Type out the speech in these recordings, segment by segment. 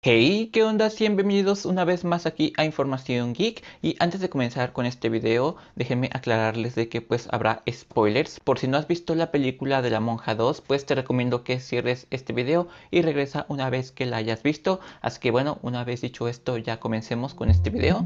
Hey, ¿qué onda? bienvenidos una vez más aquí a Información Geek y antes de comenzar con este video déjenme aclararles de que pues habrá spoilers por si no has visto la película de la monja 2 pues te recomiendo que cierres este video y regresa una vez que la hayas visto así que bueno una vez dicho esto ya comencemos con este video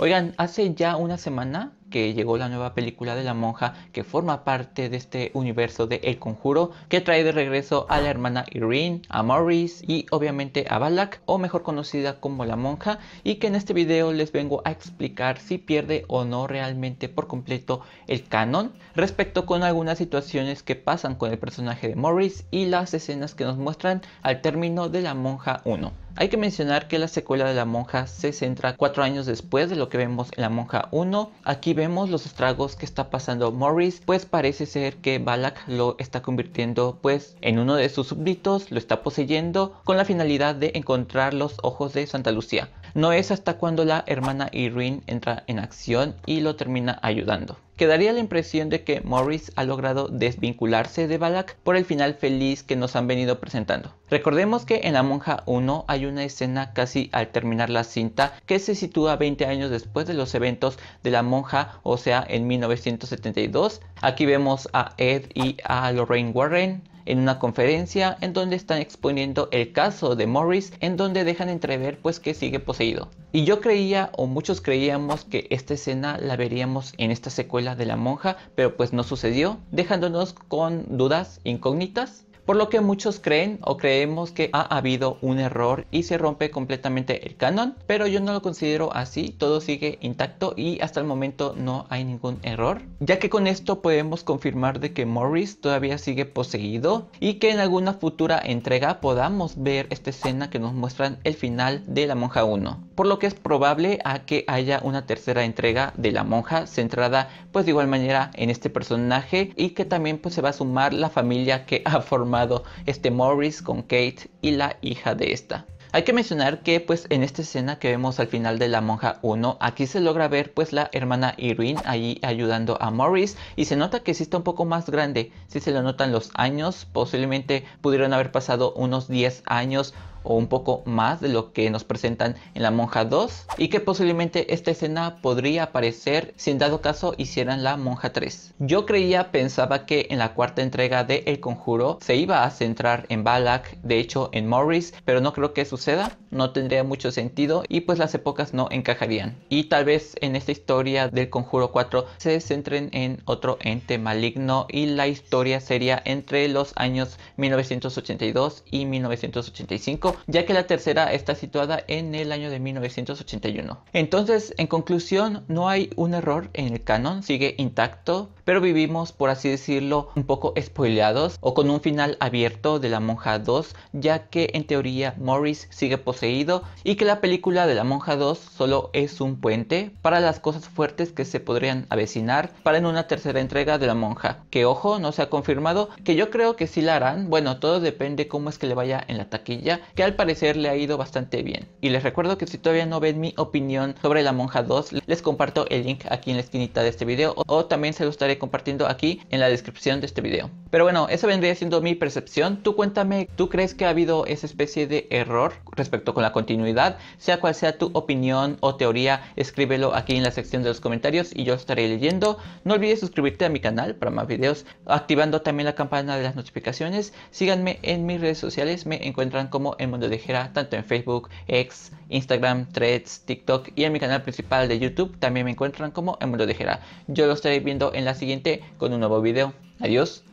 Oigan, hace ya una semana que llegó la nueva película de la monja que forma parte de este universo de El Conjuro que trae de regreso a la hermana Irene, a Morris y obviamente a Balak o mejor conocida como la monja y que en este video les vengo a explicar si pierde o no realmente por completo el canon respecto con algunas situaciones que pasan con el personaje de Morris y las escenas que nos muestran al término de la monja 1. Hay que mencionar que la secuela de La Monja se centra cuatro años después de lo que vemos en La Monja 1. Aquí vemos los estragos que está pasando Morris, pues parece ser que Balak lo está convirtiendo pues en uno de sus súbditos, lo está poseyendo con la finalidad de encontrar los ojos de Santa Lucía. No es hasta cuando la hermana Irene entra en acción y lo termina ayudando. Quedaría la impresión de que Morris ha logrado desvincularse de Balak por el final feliz que nos han venido presentando. Recordemos que en La Monja 1 hay una escena casi al terminar la cinta que se sitúa 20 años después de los eventos de La Monja, o sea en 1972. Aquí vemos a Ed y a Lorraine Warren en una conferencia en donde están exponiendo el caso de Morris en donde dejan entrever pues que sigue poseído. Y yo creía o muchos creíamos que esta escena la veríamos en esta secuela de La Monja, pero pues no sucedió, dejándonos con dudas incógnitas por lo que muchos creen o creemos que ha habido un error y se rompe completamente el canon, pero yo no lo considero así, todo sigue intacto y hasta el momento no hay ningún error, ya que con esto podemos confirmar de que Morris todavía sigue poseído y que en alguna futura entrega podamos ver esta escena que nos muestran el final de La Monja 1, por lo que es probable a que haya una tercera entrega de La Monja centrada pues de igual manera en este personaje y que también pues se va a sumar la familia que ha formado este Morris con Kate y la hija de esta. Hay que mencionar que pues en esta escena que vemos al final de La Monja 1, aquí se logra ver pues la hermana irene ahí ayudando a Morris y se nota que existe un poco más grande, si se lo notan los años, posiblemente pudieron haber pasado unos 10 años o un poco más de lo que nos presentan en La Monja 2 y que posiblemente esta escena podría aparecer si en dado caso hicieran La Monja 3. Yo creía, pensaba que en la cuarta entrega de El Conjuro se iba a centrar en Balak, de hecho en Morris, pero no creo que suceda, no tendría mucho sentido y pues las épocas no encajarían. Y tal vez en esta historia del Conjuro 4 se centren en otro ente maligno y la historia sería entre los años 1982 y 1985 ya que la tercera está situada en el año de 1981. Entonces, en conclusión, no hay un error en el canon, sigue intacto, pero vivimos, por así decirlo, un poco spoileados o con un final abierto de La Monja 2, ya que en teoría Morris sigue poseído y que la película de La Monja 2 solo es un puente para las cosas fuertes que se podrían avecinar para en una tercera entrega de La Monja, que ojo, no se ha confirmado, que yo creo que sí la harán, bueno, todo depende cómo es que le vaya en la taquilla, que al parecer le ha ido bastante bien. Y les recuerdo que si todavía no ven mi opinión sobre La Monja 2, les comparto el link aquí en la esquinita de este video o también se lo estaré compartiendo aquí en la descripción de este video. Pero bueno, eso vendría siendo mi percepción. Tú cuéntame, ¿tú crees que ha habido esa especie de error respecto con la continuidad? Sea cual sea tu opinión o teoría, escríbelo aquí en la sección de los comentarios y yo estaré leyendo. No olvides suscribirte a mi canal para más videos, activando también la campana de las notificaciones. Síganme en mis redes sociales, me encuentran como en Mundo Mundo Jera, tanto en Facebook, X, Instagram, Threads, TikTok y en mi canal principal de YouTube también me encuentran como el Mundo Jera. Yo lo estaré viendo en la siguiente con un nuevo video. Adiós.